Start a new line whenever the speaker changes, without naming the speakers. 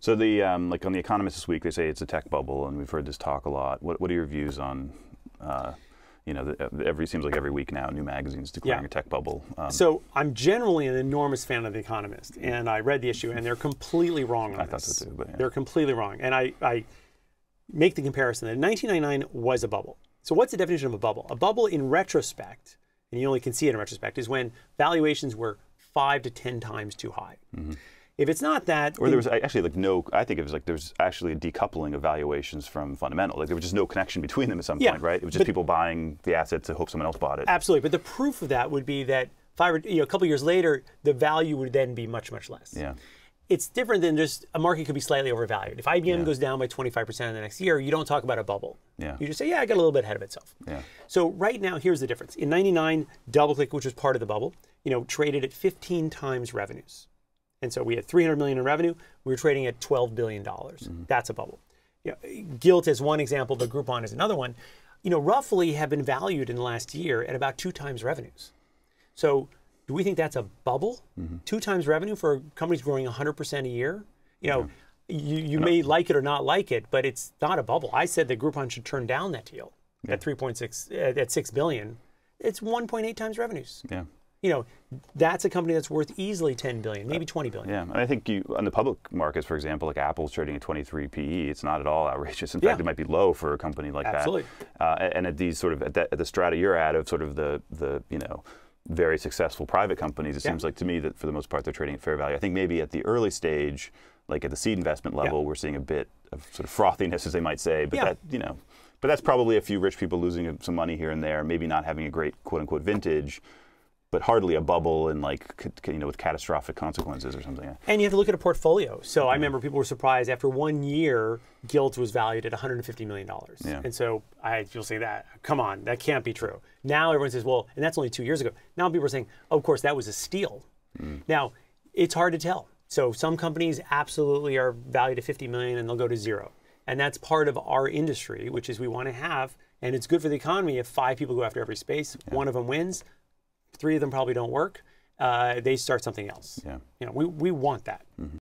So the um, like on the Economist this week, they say it's a tech bubble, and we've heard this talk a lot. What what are your views on? Uh, you know, the, uh, every seems like every week now, new magazines declaring yeah. a tech bubble. Um, so
I'm generally an enormous fan of the Economist, and I read the issue, and they're completely wrong on I this. thought so too, but yeah. they're completely wrong, and I, I make the comparison that 1999 was a bubble. So what's the definition of a bubble? A bubble, in retrospect, and you only can see it in retrospect, is when valuations were five to ten times too high. Mm -hmm. If it's not that, or
there was actually like no, I think it was like there was actually a decoupling of valuations from fundamental. Like there was just no connection between them at some yeah, point, right? It was just people buying the asset to hope someone else bought it.
Absolutely, but the proof of that would be that five, you know, a couple years later, the value would then be much much less. Yeah. It's different than just a market could be slightly overvalued. If IBM yeah. goes down by 25% in the next year, you don't talk about a bubble. Yeah. You just say, yeah, I got a little bit ahead of itself. Yeah. So right now, here's the difference. In 99, DoubleClick, which was part of the bubble, you know, traded at 15 times revenues. And so we had 300 million in revenue. We were trading at 12 billion dollars. Mm -hmm. That's a bubble. You know, Gilt is one example, but Groupon is another one. You know, roughly have been valued in the last year at about two times revenues. So do we think that's a bubble? Mm -hmm. Two times revenue for companies growing 100% a year? You know, yeah. you, you may like it or not like it, but it's not a bubble. I said that Groupon should turn down that deal yeah. at 3.6 at 6 billion. It's 1.8 times revenues. Yeah you know, that's a company that's worth easily 10 billion, maybe uh, 20 billion. Yeah,
and I think you on the public markets, for example, like Apple's trading at 23 PE, it's not at all outrageous. In yeah. fact, it might be low for a company like Absolutely. that. Absolutely. Uh, and at these sort of at, at the strata you're at of sort of the the you know very successful private companies, it yeah. seems like to me that for the most part they're trading at fair value. I think maybe at the early stage, like at the seed investment level, yeah. we're seeing a bit of sort of frothiness, as they might say, but that you know, but that's probably a few rich people losing some money here and there, maybe not having a great quote unquote vintage but hardly a bubble and like you know with catastrophic consequences or something.
And you have to look at a portfolio. So yeah. I remember people were surprised after one year, Gilt was valued at 150 million dollars. Yeah. And so I you'll say that come on that can't be true. Now everyone says well, and that's only two years ago. Now people are saying oh, of course that was a steal. Mm. Now it's hard to tell. So some companies absolutely are valued at 50 million and they'll go to zero. And that's part of our industry, which is we want to have and it's good for the economy if five people go after every space, yeah. one of them wins. Three of them probably don't work. Uh, they start something else. Yeah. You know, we, we want that. Mm -hmm.